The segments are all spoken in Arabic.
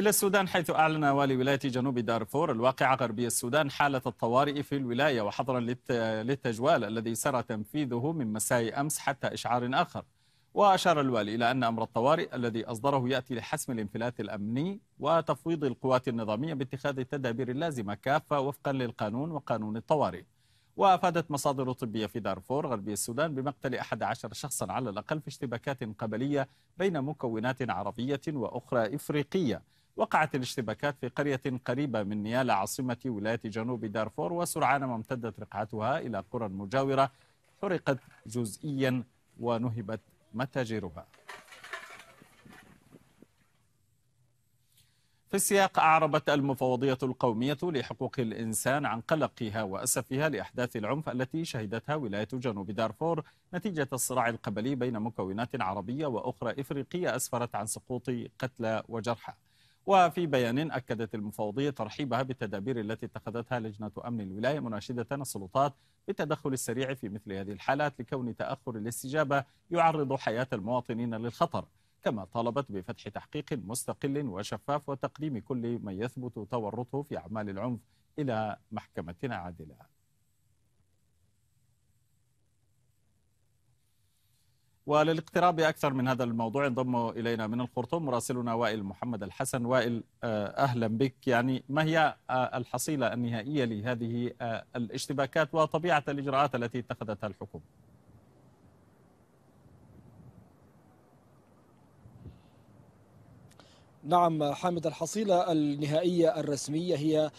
إلى السودان حيث أعلن والي ولاية جنوب دارفور الواقعة غربي السودان حالة الطوارئ في الولاية وحظرا للتجوال الذي سرى تنفيذه من مساء أمس حتى إشعار آخر وأشار الوالي إلى أن أمر الطوارئ الذي أصدره يأتي لحسم الانفلات الأمني وتفويض القوات النظامية باتخاذ التدابير اللازمة كافة وفقا للقانون وقانون الطوارئ وأفادت مصادر طبية في دارفور غربي السودان بمقتل 11 شخصا على الأقل في اشتباكات قبلية بين مكونات عربية وأخرى إفريقية وقعت الاشتباكات في قرية قريبة من نيالا عاصمة ولاية جنوب دارفور وسرعان ما امتدت رقعتها إلى قرى مجاورة حرقت جزئيا ونهبت متاجرها في السياق أعربت المفوضية القومية لحقوق الإنسان عن قلقها وأسفها لأحداث العنف التي شهدتها ولاية جنوب دارفور نتيجة الصراع القبلي بين مكونات عربية وأخرى إفريقية أسفرت عن سقوط قتلى وجرحى وفي بيان أكدت المفوضية ترحيبها بالتدابير التي اتخذتها لجنة أمن الولاية مناشدة السلطات بالتدخل السريع في مثل هذه الحالات لكون تأخر الاستجابة يعرض حياة المواطنين للخطر كما طالبت بفتح تحقيق مستقل وشفاف وتقديم كل من يثبت تورطه في أعمال العنف إلى محكمة عادلة وللاقتراب أكثر من هذا الموضوع انضم إلينا من الخرطوم مراسلنا وائل محمد الحسن وائل آه، أهلا بك يعني ما هي آه، الحصيلة النهائية لهذه آه، الاشتباكات وطبيعة الإجراءات التي اتخذتها الحكومة نعم حامد الحصيلة النهائية الرسمية هي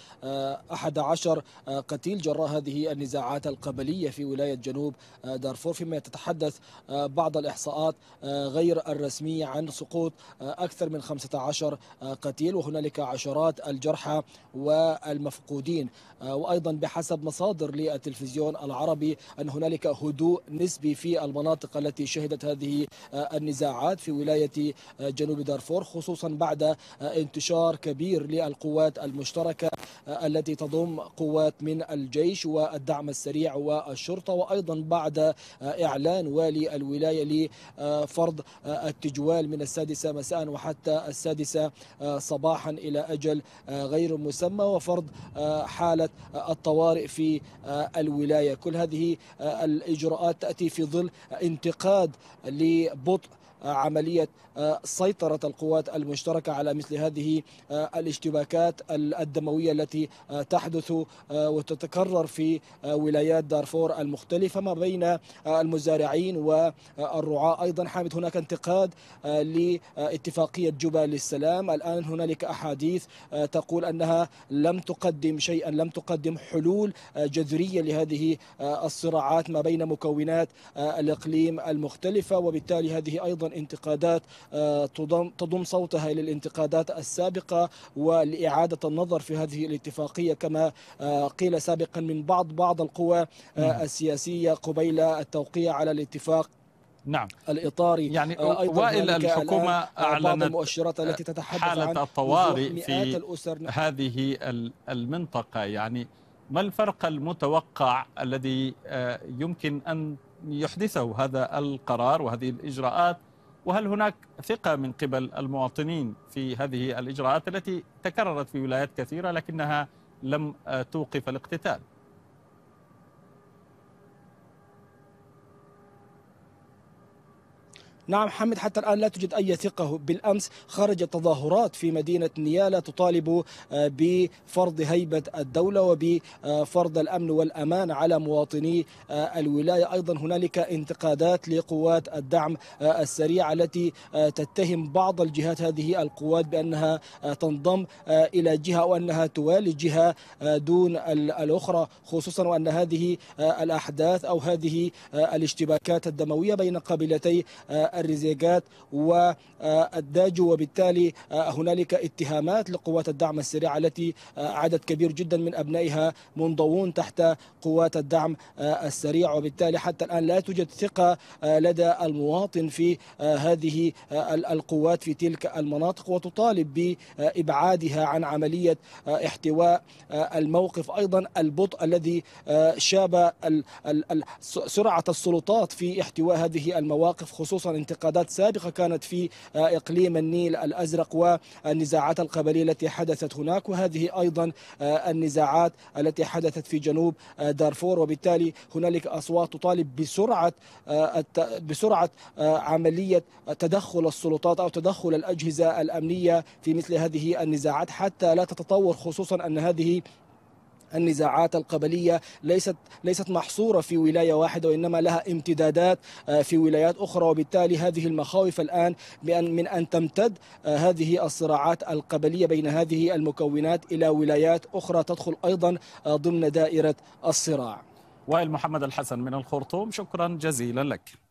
11 آه، آه، قتيل جراء هذه النزاعات القبلية في ولاية جنوب آه، دارفور فيما تتحدث بعض الإحصاءات غير الرسمية عن سقوط أكثر من 15 قتيل وهنالك عشرات الجرحى والمفقودين وأيضا بحسب مصادر للتلفزيون العربي أن هنالك هدوء نسبي في المناطق التي شهدت هذه النزاعات في ولاية جنوب دارفور خصوصا بعد بعد آه، انتشار كبير للقوات المشتركة آه، التي تضم قوات من الجيش والدعم السريع والشرطة وأيضا بعد آه، إعلان والي الولاية لفرض التجوال من السادسة مساء وحتى السادسة صباحا إلى أجل غير مسمى وفرض حالة الطوارئ في الولاية كل هذه الإجراءات تأتي في ظل انتقاد لبطء آه، عملية آه، سيطرة القوات المشتركة على مثل هذه آه، الاشتباكات الدموية التي تحدث وتتكرر في ولايات دارفور المختلفة ما بين المزارعين والرعاة أيضا حامد هناك انتقاد لاتفاقية جوبا للسلام الآن هنالك أحاديث تقول أنها لم تقدم شيئا لم تقدم حلول جذرية لهذه الصراعات ما بين مكونات الإقليم المختلفة وبالتالي هذه أيضا انتقادات آه، تضم صوتها إلى الانتقادات السابقة ولإعادة النظر في هذه الاتفاقية كما آه، قيل سابقا من بعض بعض القوى آه، نعم. السياسية قبيل التوقيع على الاتفاق نعم الاطاري يعني أيضاً وائل الحكومه اعلنت المؤشرات التي تتحدث حاله عن الطوارئ في الأسر. نعم. هذه المنطقه يعني ما الفرق المتوقع الذي يمكن ان يحدثه هذا القرار وهذه الاجراءات وهل هناك ثقة من قبل المواطنين في هذه الإجراءات التي تكررت في ولايات كثيرة لكنها لم آه، توقف الاقتتال نعم حمد حتى الآن لا توجد أي ثقة بالأمس خرجت تظاهرات في مدينة نيالا تطالب آه، بفرض هيبة الدولة وبفرض الأمن والأمان على مواطني آه، الولاية أيضا هنالك انتقادات لقوات الدعم آه، السريع التي تتهم بعض الجهات هذه القوات بأنها تنضم إلى جهة وأنها توالي جهة دون الأخرى خصوصا وأن هذه الأحداث أو هذه الاشتباكات الدموية بين قبيلتي والرزيقات والداج وبالتالي آه، هنالك اتهامات لقوات الدعم السريع التي آه، عدد كبير جدا من أبنائها منضوون تحت قوات الدعم آه، السريع وبالتالي حتى الآن لا توجد ثقة لدى المواطن في هذه القوات في تلك المناطق وتطالب بإبعادها عن عملية احتواء الموقف أيضا البطء الذي شاب سرعة السلطات في احتواء هذه المواقف خصوصا انتقادات سابقة كانت في آه، إقليم النيل الأزرق والنزاعات القبلية التي حدثت هناك وهذه أيضا آه، النزاعات التي حدثت في جنوب آه، دارفور وبالتالي هنالك أصوات تطالب بسرعة بسرعة عملية تدخل السلطات أو تدخل الأجهزة الأمنية في مثل هذه النزاعات حتى لا تتطور خصوصا أن هذه النزاعات القبلية ليست ليست محصورة في ولاية واحدة وإنما لها امتدادات آه، في ولايات أخرى وبالتالي هذه المخاوف الآن بأن من أن تمتد آه، هذه الصراعات القبلية بين هذه المكونات إلى ولايات أخرى تدخل أيضا آه، ضمن دائرة الصراع وائل محمد الحسن من الخرطوم شكرا جزيلا لك